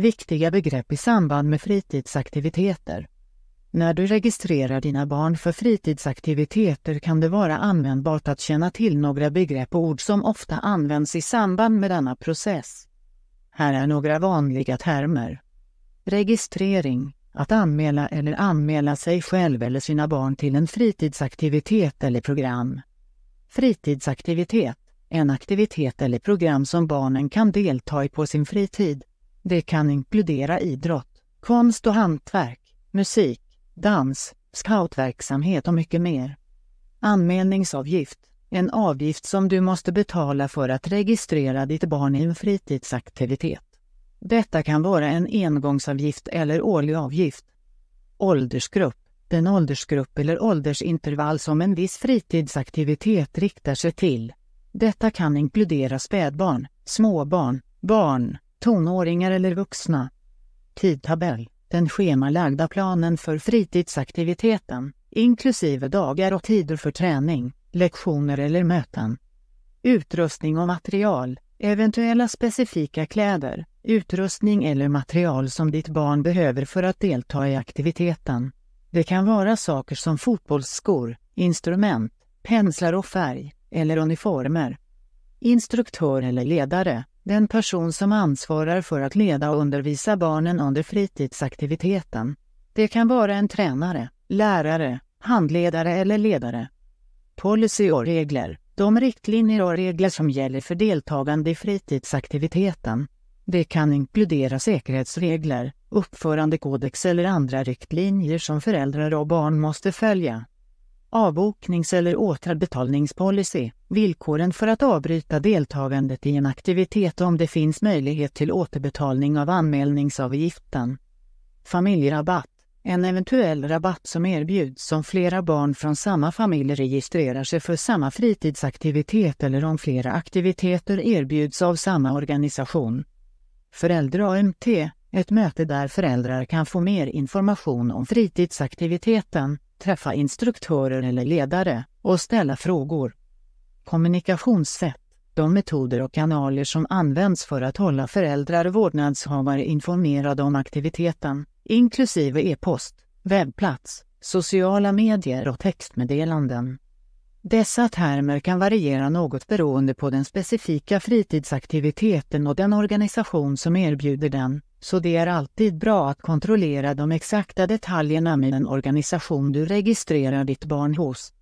Viktiga begrepp i samband med fritidsaktiviteter. När du registrerar dina barn för fritidsaktiviteter kan det vara användbart att känna till några begrepp och ord som ofta används i samband med denna process. Här är några vanliga termer. Registrering, att anmäla eller anmäla sig själv eller sina barn till en fritidsaktivitet eller program. Fritidsaktivitet, en aktivitet eller program som barnen kan delta i på sin fritid det kan inkludera idrott, konst och hantverk, musik, dans, scoutverksamhet och mycket mer. Anmälningsavgift, en avgift som du måste betala för att registrera ditt barn i en fritidsaktivitet. Detta kan vara en engångsavgift eller årlig avgift. Åldersgrupp, den åldersgrupp eller åldersintervall som en viss fritidsaktivitet riktar sig till. Detta kan inkludera spädbarn, småbarn, barn, tonåringar eller vuxna. Tidtabell. Den schemalagda planen för fritidsaktiviteten, inklusive dagar och tider för träning, lektioner eller möten. Utrustning och material, eventuella specifika kläder, utrustning eller material som ditt barn behöver för att delta i aktiviteten. Det kan vara saker som fotbollsskor, instrument, penslar och färg, eller uniformer. Instruktör eller ledare, den person som ansvarar för att leda och undervisa barnen under fritidsaktiviteten. Det kan vara en tränare, lärare, handledare eller ledare. Policy och regler, de riktlinjer och regler som gäller för deltagande i fritidsaktiviteten. Det kan inkludera säkerhetsregler, uppförandekodex eller andra riktlinjer som föräldrar och barn måste följa avboknings eller återbetalningspolicy, villkoren för att avbryta deltagandet i en aktivitet om det finns möjlighet till återbetalning av anmälningsavgiften, familjerabatt, en eventuell rabatt som erbjuds om flera barn från samma familj registrerar sig för samma fritidsaktivitet eller om flera aktiviteter erbjuds av samma organisation. Föräldra-AMT, ett möte där föräldrar kan få mer information om fritidsaktiviteten, träffa instruktörer eller ledare och ställa frågor. Kommunikationssätt, de metoder och kanaler som används för att hålla föräldrar och vårdnadshavare informerade om aktiviteten, inklusive e-post, webbplats, sociala medier och textmeddelanden. Dessa termer kan variera något beroende på den specifika fritidsaktiviteten och den organisation som erbjuder den, så det är alltid bra att kontrollera de exakta detaljerna med den organisation du registrerar ditt barn hos.